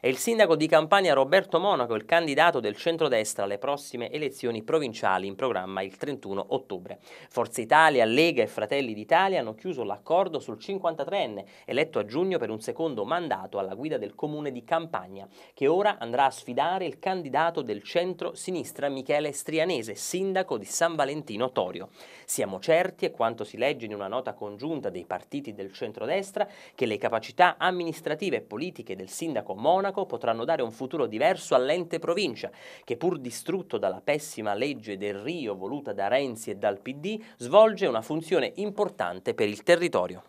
È il sindaco di Campania Roberto Monaco il candidato del centrodestra alle prossime elezioni provinciali in programma il 31 ottobre. Forza Italia, Lega e Fratelli d'Italia hanno chiuso l'accordo sul 53enne, eletto a giugno per un secondo mandato alla guida del comune di Campania, che ora andrà a sfidare il candidato del centro-sinistra Michele Strianese, sindaco di San Valentino Torio. Siamo certi, e quanto si legge in una nota congiunta dei partiti del centrodestra, che le capacità amministrative e politiche del sindaco Monaco Monaco potranno dare un futuro diverso all'ente provincia, che pur distrutto dalla pessima legge del Rio voluta da Renzi e dal PD, svolge una funzione importante per il territorio.